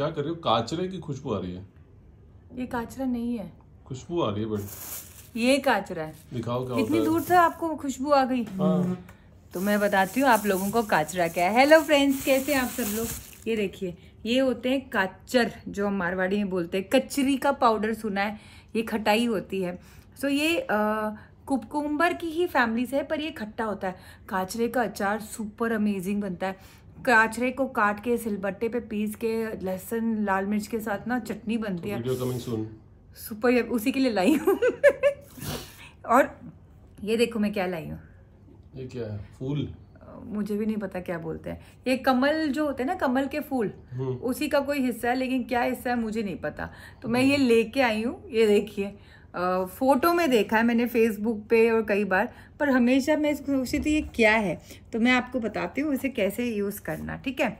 क्या कर रहे हो काचरे की खुशबू आ रही है ये काचरा नहीं है खुशबू आ रही है बट ये काचरा है दिखाओ क्या इतनी दूर से आपको खुशबू आ गई हाँ। तो मैं बताती हूँ आप लोगों को काचरा क्या है हेलो फ्रेंड्स कैसे आप सब लोग ये देखिए ये होते हैं काचर जो हम मारवाड़ी में बोलते हैं कचरी का पाउडर सुना है ये खटाई होती है सो so ये आ, कुकुम्बर की ही फैमिली से है पर ये खट्टा होता है काचरे का अचार सुपर अमेजिंग बनता है काचरे को काट के सिलबट्टे पे पीस के लहसुन लाल मिर्च के साथ ना चटनी बनती तो है सुपर उसी के लिए लाई हूँ और ये देखो मैं क्या लाई हूँ ये क्या है फूल मुझे भी नहीं पता क्या बोलते हैं ये कमल जो होते हैं ना कमल के फूल हम्म। उसी का कोई हिस्सा है लेकिन क्या हिस्सा है मुझे नहीं पता तो मैं हम्म। ये लेके आई हूँ ये देखिए फ़ोटो में देखा है मैंने फेसबुक पे और कई बार पर हमेशा मैं सोचती थी ये क्या है तो मैं आपको बताती हूँ इसे कैसे यूज़ करना ठीक है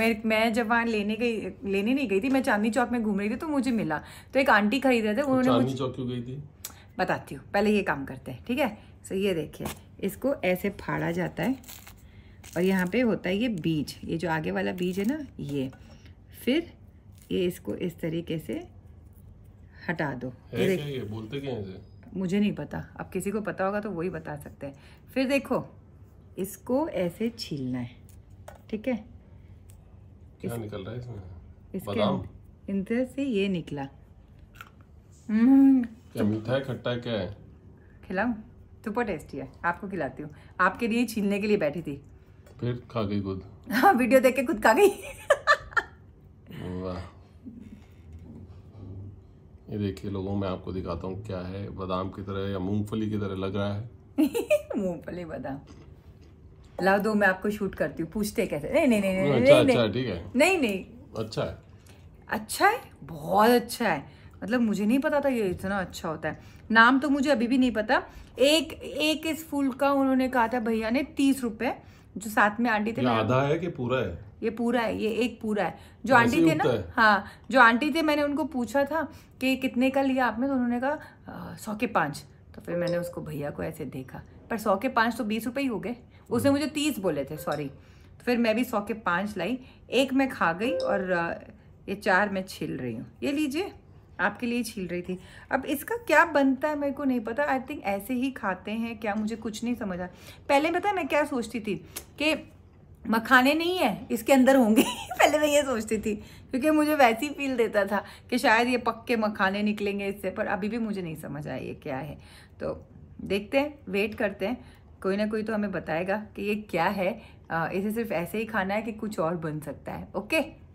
मैं मैं जब वहाँ लेने गई लेने नहीं गई थी मैं चांदनी चौक में घूम रही थी तो मुझे मिला तो एक आंटी खरीद रहे थे तो उन्होंने चांदनी चौक क्यों गई थी बताती हूँ पहले ये काम करते हैं ठीक है सो ये देखिए इसको ऐसे फाड़ा जाता है और यहाँ पे होता है ये बीज ये जो आगे वाला बीज है ना ये फिर ये इसको इस तरीके से हटा दो है ये क्या ये बोलते क्या है मुझे नहीं पता अब किसी को पता होगा तो वही बता सकते हैं फिर देखो इसको ऐसे छीलना है ठीक है क्या इस, निकल रहा है इसमें इसके से ये निकला हम्म। क्या मीठा है खट्टा क्या है खिलाऊं सुपर टेस्टी है आपको खिलाती हूँ आपके लिए छीलने के लिए बैठी थी फिर खा गई खुद हाँ वीडियो देख के खुद खा गई ये देखिए लोगों मैं आपको दिखाता हूँ क्या है बादाम की तरह या मूंगफली की तरह लग रहा है मूंगफली बादाम लाओ दो मैं आपको शूट करती हूँ पूछते कैसे नहीं नहीं नहीं अच्छा, नहीं अच्छा अच्छा ठीक है नहीं नहीं अच्छा है अच्छा है बहुत अच्छा है मतलब मुझे नहीं पता था ये इतना अच्छा होता है नाम तो मुझे अभी भी नहीं पता एक एक इस फूल का उन्होंने कहा था भैया ने तीस रुपए जो साथ में आंटी थे आधा है कि पूरा है ये पूरा है ये एक पूरा है जो आंटी थे ना हाँ जो आंटी थे मैंने उनको पूछा था कि कितने का लिया आपने तो उन्होंने कहा सौ के पाँच तो फिर मैंने उसको भैया को ऐसे देखा पर सौ के पाँच तो बीस रुपये ही हो गए उसने हम्म। मुझे तीस बोले थे सॉरी तो फिर मैं भी सौ के पाँच लाई एक मैं खा गई और ये चार मैं छील रही हूँ ये लीजिए आपके लिए छील रही थी अब इसका क्या बनता है मेरे को नहीं पता आई थिंक ऐसे ही खाते हैं क्या मुझे कुछ नहीं समझा पहले पता मैं क्या सोचती थी कि मखाने नहीं है इसके अंदर होंगे पहले मैं ये सोचती थी क्योंकि मुझे वैसे ही फील देता था कि शायद ये पक्के मखाने निकलेंगे इससे पर अभी भी मुझे नहीं समझ आया ये क्या है तो देखते हैं वेट करते हैं कोई ना कोई तो हमें बताएगा कि ये क्या है इसे सिर्फ ऐसे ही खाना है कि कुछ और बन सकता है ओके